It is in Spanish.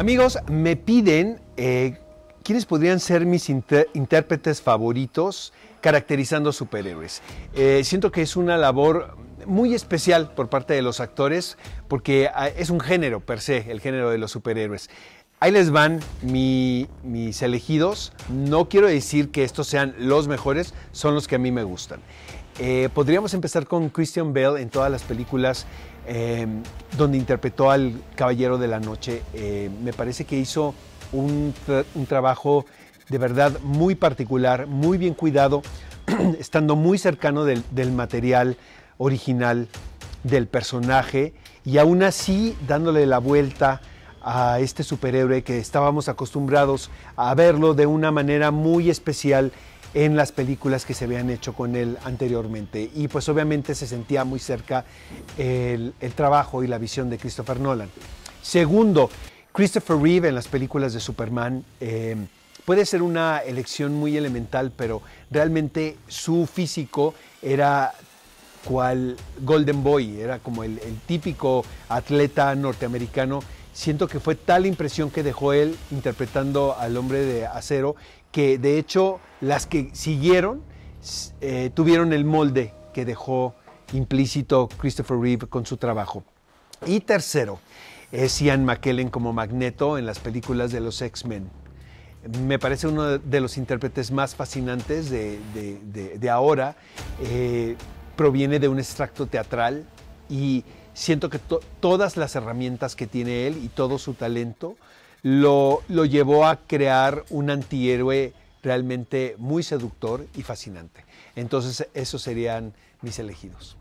Amigos, me piden eh, quiénes podrían ser mis intérpretes favoritos caracterizando superhéroes. Eh, siento que es una labor muy especial por parte de los actores porque ah, es un género per se, el género de los superhéroes. Ahí les van mis elegidos. No quiero decir que estos sean los mejores, son los que a mí me gustan. Eh, podríamos empezar con Christian Bale en todas las películas eh, donde interpretó al Caballero de la Noche. Eh, me parece que hizo un, trabajo de verdad muy particular, muy bien cuidado, estando muy cercano del, del, material original, del personaje, y aún así dándole la vuelta a este superhéroe que estábamos acostumbrados a verlo de una manera muy especial en las películas que se habían hecho con él anteriormente. Y pues obviamente se sentía muy cerca el, trabajo y la visión de Christopher Nolan. Segundo, Christopher Reeve en las películas de Superman eh, puede ser una elección muy elemental, pero realmente su físico era cual Golden Boy, era como el, el típico atleta norteamericano siento que fue tal impresión que dejó él interpretando al hombre de acero que de hecho las que siguieron eh, tuvieron el molde que dejó implícito Christopher Reeve con su trabajo. Y tercero, es Ian McKellen como Magneto en las películas de los X-Men. Me parece uno de los intérpretes más fascinantes de, ahora. Eh, proviene de un extracto teatral y siento que todas las herramientas que tiene él y todo su talento lo, lo llevó a crear un antihéroe realmente muy seductor y fascinante. Entonces, esos serían mis elegidos.